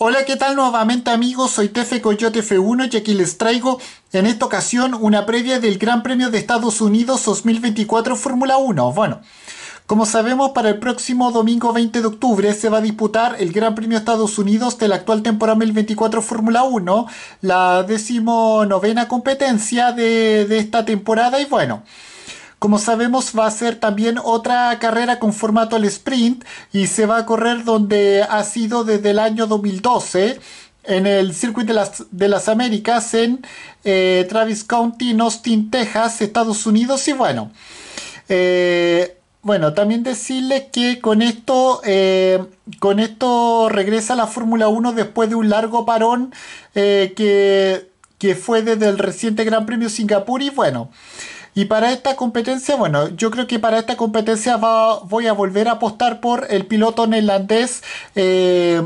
Hola, ¿qué tal nuevamente amigos? Soy Tefe Coyote F1 y aquí les traigo en esta ocasión una previa del Gran Premio de Estados Unidos 2024 Fórmula 1. Bueno, como sabemos para el próximo domingo 20 de octubre se va a disputar el Gran Premio de Estados Unidos de la actual temporada 2024 Fórmula 1, la decimonovena competencia de, de esta temporada y bueno... Como sabemos va a ser también otra carrera con formato al sprint y se va a correr donde ha sido desde el año 2012 en el Circuit de las, de las Américas en eh, Travis County, en Austin, Texas, Estados Unidos y bueno. Eh, bueno, también decirles que con esto, eh, con esto regresa la Fórmula 1 después de un largo parón que, que, fue desde el reciente Gran Premio Singapur y bueno, y para esta competencia, bueno, yo creo que para esta competencia voy a volver a apostar por el piloto neerlandés. Eh,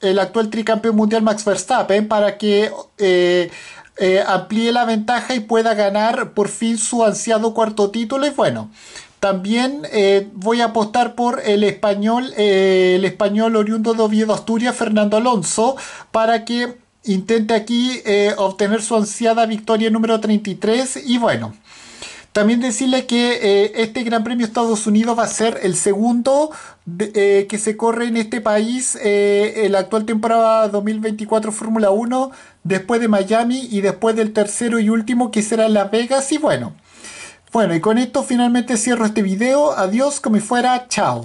el actual tricampeón mundial Max Verstappen para que eh, eh, amplíe la ventaja y pueda ganar por fin su ansiado cuarto título. Y bueno, también voy a apostar por el español, el español oriundo de Oviedo Asturias, Fernando Alonso, para que intente aquí obtener su ansiada victoria número 33. Y bueno. También decirle que eh, este Gran Premio Estados Unidos va a ser el segundo eh, que se corre en este país eh, en la actual temporada 2024 Fórmula 1, después de Miami y después del tercero y último que será Las Vegas. Y bueno, bueno, y con esto finalmente cierro este video. Adiós, como fuera, chao.